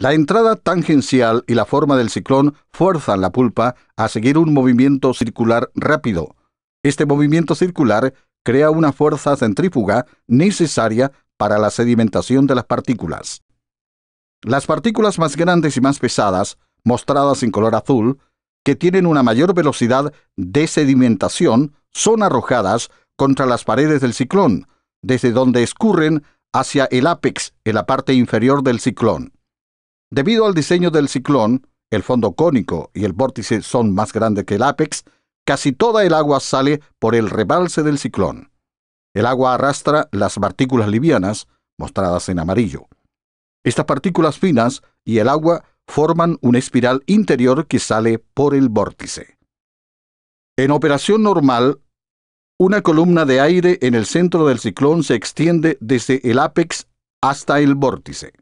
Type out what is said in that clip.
La entrada tangencial y la forma del ciclón fuerzan la pulpa a seguir un movimiento circular rápido. Este movimiento circular crea una fuerza centrífuga necesaria para la sedimentación de las partículas. Las partículas más grandes y más pesadas, mostradas en color azul, que tienen una mayor velocidad de sedimentación, son arrojadas contra las paredes del ciclón, desde donde escurren hacia el ápex en la parte inferior del ciclón. Debido al diseño del ciclón, el fondo cónico y el vórtice son más grandes que el ápex, casi toda el agua sale por el rebalse del ciclón. El agua arrastra las partículas livianas, mostradas en amarillo. Estas partículas finas y el agua forman una espiral interior que sale por el vórtice. En operación normal, una columna de aire en el centro del ciclón se extiende desde el ápex hasta el vórtice.